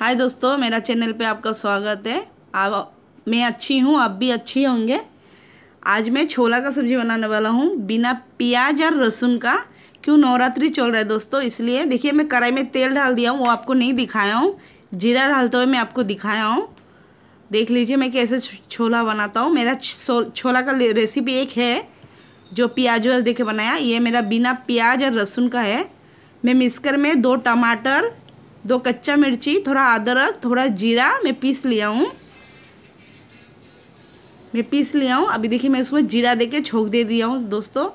हाय दोस्तों मेरा चैनल पे आपका स्वागत है आप मैं अच्छी हूँ आप भी अच्छी होंगे आज मैं छोला का सब्ज़ी बनाने वाला हूँ बिना प्याज और लहसुन का क्यों नवरात्रि चल रहा है दोस्तों इसलिए देखिए मैं कढ़ाई में तेल डाल दिया हूँ वो आपको नहीं दिखाया हूँ जीरा डालते हुए मैं आपको दिखाया हूँ देख लीजिए मैं कैसे छोला बनाता हूँ मेरा छोला का रेसिपी एक है जो प्याज वाज देखे बनाया ये मेरा बिना प्याज और लहसुन का है मैं मिक्सकर में दो टमाटर दो कच्चा मिर्ची थोड़ा अदरक थोड़ा जीरा मैं पीस लिया हूँ मैं पीस लिया हूँ अभी देखिए मैं इसमें जीरा दे के छोंक दे दिया हूँ दोस्तों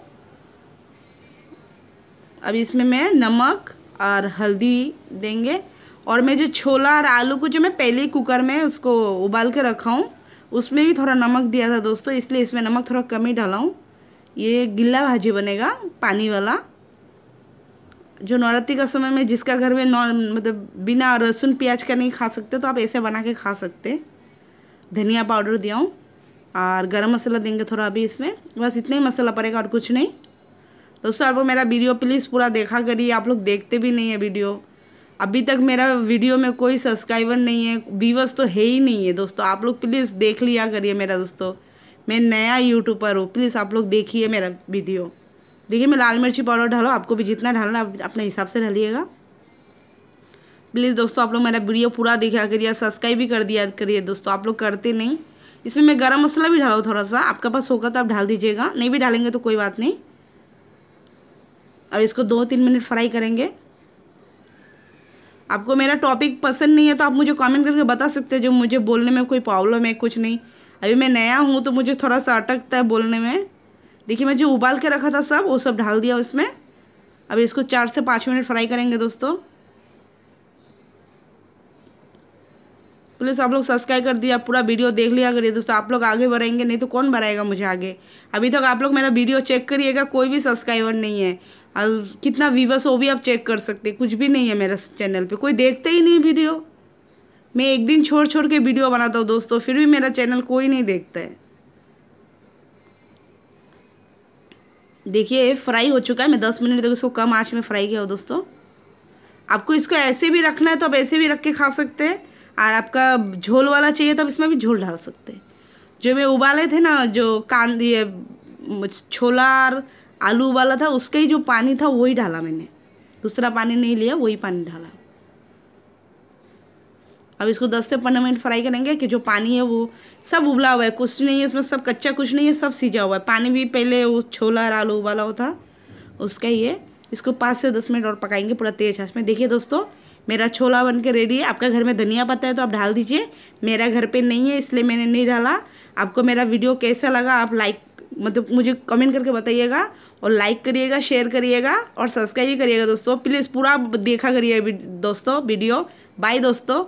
अब इसमें मैं नमक और हल्दी देंगे और मैं जो छोला और आलू को जो मैं पहले ही कुकर में उसको उबाल के रखा हूँ उसमें भी थोड़ा नमक दिया था दोस्तों इसलिए इसमें नमक थोड़ा कम ही डाला हूँ ये गिल्ला भाजी बनेगा पानी वाला जो नवरात्रि का समय में जिसका घर में नॉन मतलब बिना लहसुन प्याज का नहीं खा सकते तो आप ऐसे बना के खा सकते धनिया पाउडर दिया हूँ और गरम मसाला देंगे थोड़ा अभी इसमें बस इतना ही मसाला पड़ेगा और कुछ नहीं दोस्तों आप मेरा वीडियो प्लीज़ पूरा देखा करिए आप लोग देखते भी नहीं है वीडियो अभी तक मेरा वीडियो में कोई सब्सक्राइबर नहीं है व्यूवर्स तो है ही नहीं है दोस्तों आप लोग प्लीज़ देख लिया करिए मेरा दोस्तों मैं नया यूट्यूबर हूँ प्लीज़ आप लोग देखिए मेरा वीडियो देखिए मैं लाल मिर्ची पाउडर ढालो आपको भी जितना ढालना आप अपने हिसाब से ढालिएगा प्लीज़ दोस्तों आप लोग मेरा वीडियो पूरा देखा करिए सब्सक्राइब भी कर दिया करिए दोस्तों आप लोग करते नहीं इसमें मैं गरम मसाला भी डाला थोड़ा सा आपके पास होगा तो आप डाल दीजिएगा नहीं भी डालेंगे तो कोई बात नहीं अब इसको दो तीन मिनट फ्राई करेंगे आपको मेरा टॉपिक पसंद नहीं है तो आप मुझे कमेंट करके बता सकते हैं जो मुझे बोलने में कोई प्रॉब्लम है कुछ नहीं अभी मैं नया हूँ तो मुझे थोड़ा सा अटकता है बोलने में देखिए मैं जो उबाल के रखा था सब वो सब डाल दिया उसमें अब इसको चार से पाँच मिनट फ्राई करेंगे दोस्तों प्लीज़ आप लोग सब्सक्राइब कर दिया पूरा वीडियो देख लिया करिए दोस्तों आप लोग आगे बढ़ेंगे नहीं तो कौन बढ़ाएगा मुझे आगे अभी तक आप लोग मेरा वीडियो चेक करिएगा कोई भी सब्सक्राइबर नहीं है और कितना व्यूवर्स वो भी आप चेक कर सकते कुछ भी नहीं है मेरा चैनल पे कोई देखते ही नहीं वीडियो मैं एक दिन छोड़ छोड़ के वीडियो बनाता हूँ दोस्तों फिर भी मेरा चैनल कोई नहीं देखता है देखिए फ्राई हो चुका है मैं दस मिनट तक इसको कम आँच में फ्राई किया हो दोस्तों आपको इसको ऐसे भी रखना है तो आप ऐसे भी रख के खा सकते हैं और आपका झोल वाला चाहिए तो आप इसमें भी झोल डाल सकते हैं जो मैं उबाले थे ना जो कान ये छोला और आलू उबाला था उसका ही जो पानी था वही डाला मैंने दूसरा पानी नहीं लिया वही पानी डाला अब इसको 10 से 15 मिनट फ्राई करेंगे कि जो पानी है वो सब उबला हुआ है कुछ नहीं है इसमें सब कच्चा कुछ नहीं है सब सीझा हुआ है पानी भी पहले वो छोला और आलू उबाला होता उसका ही है इसको पाँच से दस मिनट और पकाएंगे पूरा तेज आँच में देखिए दोस्तों मेरा छोला बन के रेडी है आपका घर में धनिया पत्ता है तो आप डाल दीजिए मेरा घर पे नहीं है इसलिए मैंने नहीं डाला आपको मेरा वीडियो कैसा लगा आप लाइक मतलब मुझे कमेंट करके बताइएगा और लाइक करिएगा शेयर करिएगा और सब्सक्राइब भी करिएगा दोस्तों प्लीज़ पूरा देखा करिए दोस्तों वीडियो बाय दोस्तों